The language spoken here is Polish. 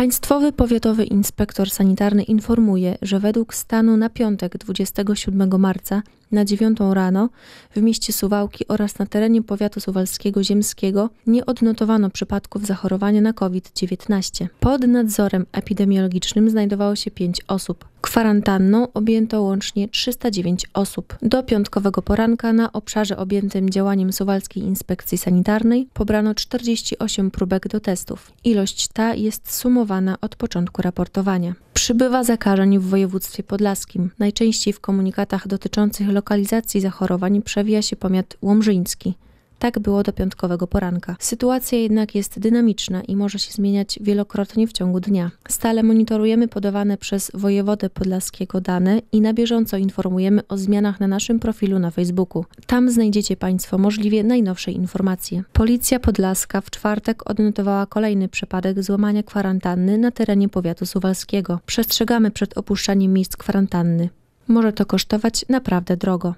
Państwowy Powiatowy Inspektor Sanitarny informuje, że według stanu na piątek 27 marca na 9 rano w mieście Suwałki oraz na terenie powiatu suwalskiego ziemskiego nie odnotowano przypadków zachorowania na COVID-19. Pod nadzorem epidemiologicznym znajdowało się 5 osób. Kwarantanną objęto łącznie 309 osób. Do piątkowego poranka na obszarze objętym działaniem Suwalskiej Inspekcji Sanitarnej pobrano 48 próbek do testów. Ilość ta jest sumowana od początku raportowania. Przybywa zakażeń w województwie podlaskim. Najczęściej w komunikatach dotyczących lokalizacji zachorowań przewija się pomiat łomżyński. Tak było do piątkowego poranka. Sytuacja jednak jest dynamiczna i może się zmieniać wielokrotnie w ciągu dnia. Stale monitorujemy podawane przez wojewodę podlaskiego dane i na bieżąco informujemy o zmianach na naszym profilu na Facebooku. Tam znajdziecie Państwo możliwie najnowsze informacje. Policja Podlaska w czwartek odnotowała kolejny przypadek złamania kwarantanny na terenie powiatu suwalskiego. Przestrzegamy przed opuszczaniem miejsc kwarantanny. Może to kosztować naprawdę drogo.